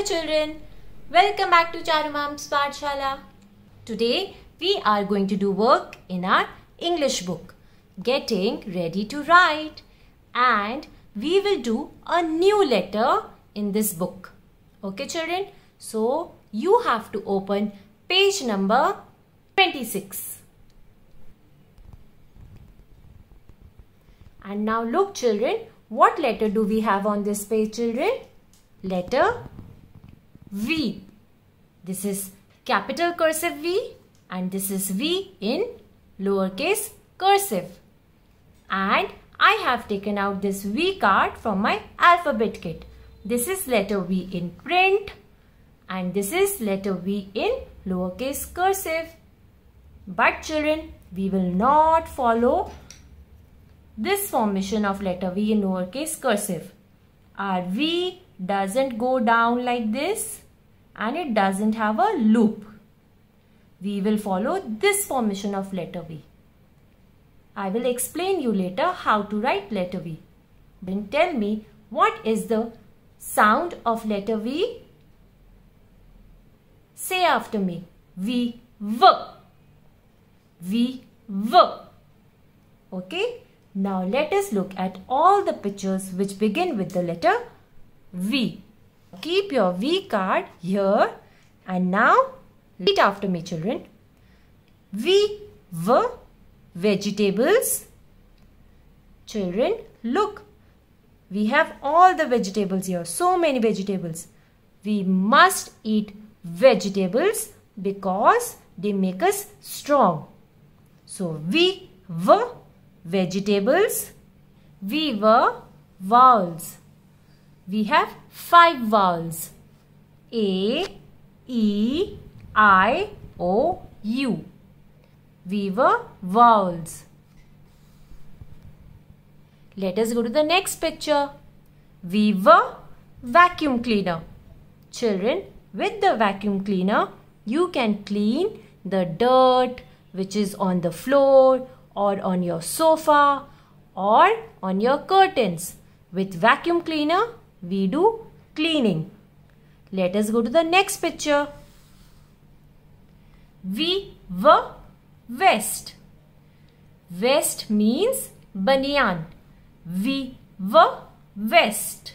Hello children, welcome back to Charumam's Shala. Today we are going to do work in our English book, Getting Ready to Write. And we will do a new letter in this book. Okay children, so you have to open page number 26. And now look children, what letter do we have on this page children? Letter V. This is capital cursive V and this is V in lowercase cursive. And I have taken out this V card from my alphabet kit. This is letter V in print and this is letter V in lowercase cursive. But children, we will not follow this formation of letter V in lowercase cursive. Our V doesn't go down like this and it doesn't have a loop. We will follow this formation of letter V. I will explain you later how to write letter V. Then tell me what is the sound of letter V? Say after me. V, V. V, V. Okay. Now let us look at all the pictures which begin with the letter V. Keep your V card here and now repeat after me children. We were vegetables. Children, look. We have all the vegetables here. So many vegetables. We must eat vegetables because they make us strong. So, we were vegetables. We were vowels we have five vowels. A, E, I, O, U. We were vowels. Let us go to the next picture. We were vacuum cleaner. Children, with the vacuum cleaner, you can clean the dirt which is on the floor or on your sofa or on your curtains. With vacuum cleaner, we do cleaning. Let us go to the next picture. We were vest. Vest means banyan. We were vest.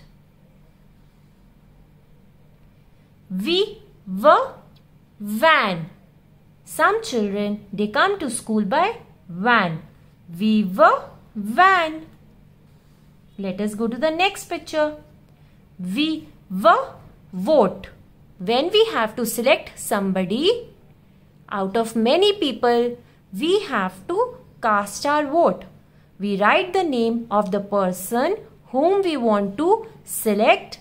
We were van. Some children, they come to school by van. We were van. Let us go to the next picture we v vote. When we have to select somebody out of many people, we have to cast our vote. We write the name of the person whom we want to select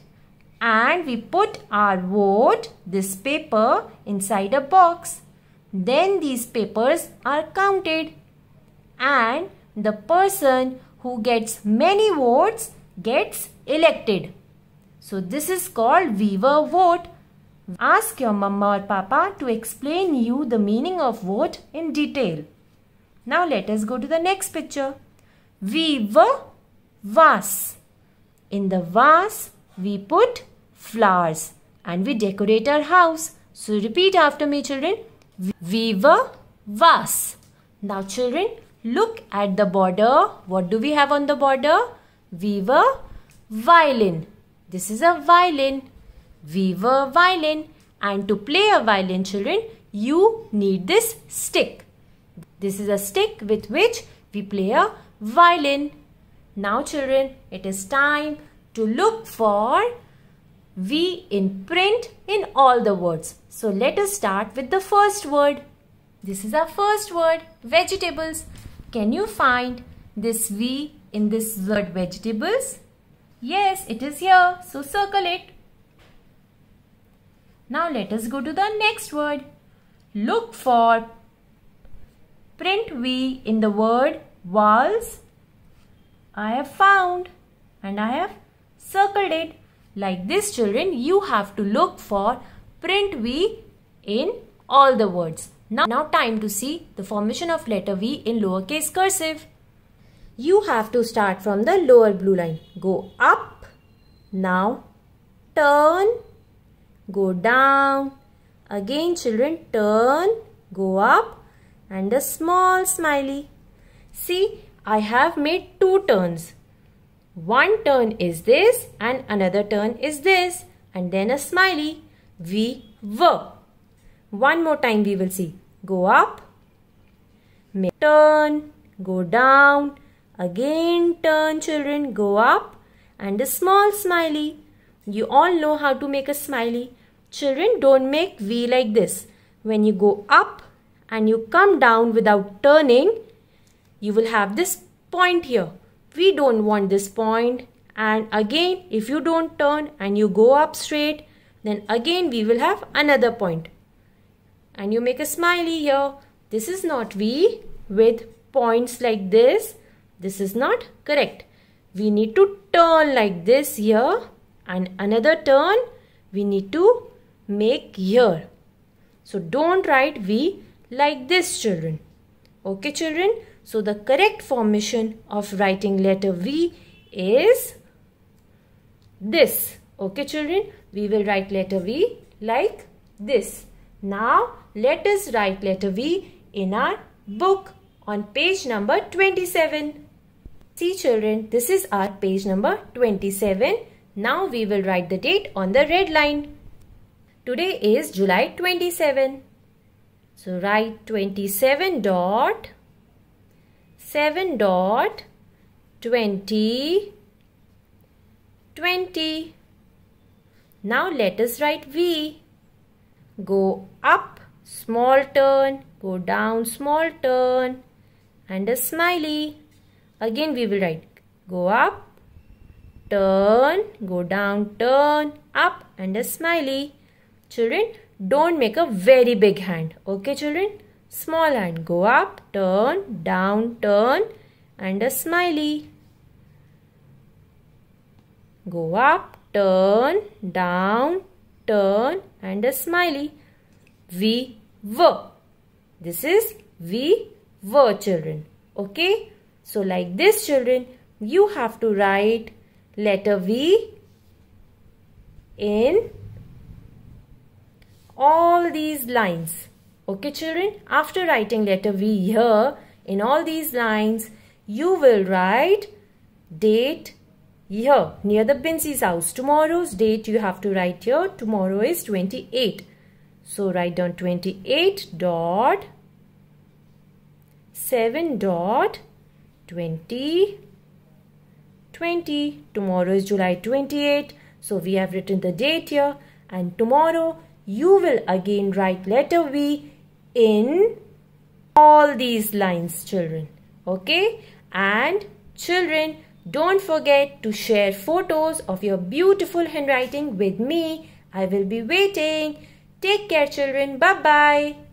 and we put our vote, this paper, inside a box. Then these papers are counted and the person who gets many votes gets elected. So this is called weaver vote. Ask your mama or papa to explain you the meaning of vote in detail. Now let us go to the next picture. Weaver vase. In the vase we put flowers and we decorate our house. So repeat after me children. Weaver vase. Now children look at the border. What do we have on the border? Weaver violin. This is a violin. We were violin. And to play a violin, children, you need this stick. This is a stick with which we play a violin. Now, children, it is time to look for we in print in all the words. So, let us start with the first word. This is our first word, vegetables. Can you find this V in this word vegetables? Yes, it is here. So circle it. Now let us go to the next word. Look for print V in the word walls. I have found and I have circled it. Like this children, you have to look for print V in all the words. Now, now time to see the formation of letter V in lowercase cursive you have to start from the lower blue line. Go up, now turn, go down. Again children, turn, go up and a small smiley. See, I have made two turns. One turn is this and another turn is this and then a smiley. We were. One more time we will see. Go up, turn, go down, Again turn children, go up and a small smiley. You all know how to make a smiley. Children don't make V like this. When you go up and you come down without turning, you will have this point here. We don't want this point. And again, if you don't turn and you go up straight, then again we will have another point. And you make a smiley here. This is not V with points like this this is not correct. We need to turn like this here and another turn we need to make here. So don't write V like this children. Okay children. So the correct formation of writing letter V is this. Okay children. We will write letter V like this. Now let us write letter V in our book on page number 27. See children, this is our page number 27. Now we will write the date on the red line. Today is July 27. So write 27 dot 7 dot 20 20. Now let us write V. Go up, small turn, go down, small turn and a smiley again we will write go up turn go down turn up and a smiley children don't make a very big hand okay children small hand go up turn down turn and a smiley go up turn down turn and a smiley we were this is we were children okay so like this children, you have to write letter V in all these lines. Okay children, after writing letter V here in all these lines, you will write date here near the Binzi's house. Tomorrow's date you have to write here. Tomorrow is 28. So write down 28 dot 7 dot 20, 20. Tomorrow is July 28. So we have written the date here. And tomorrow you will again write letter V in all these lines children. Okay. And children don't forget to share photos of your beautiful handwriting with me. I will be waiting. Take care children. Bye-bye.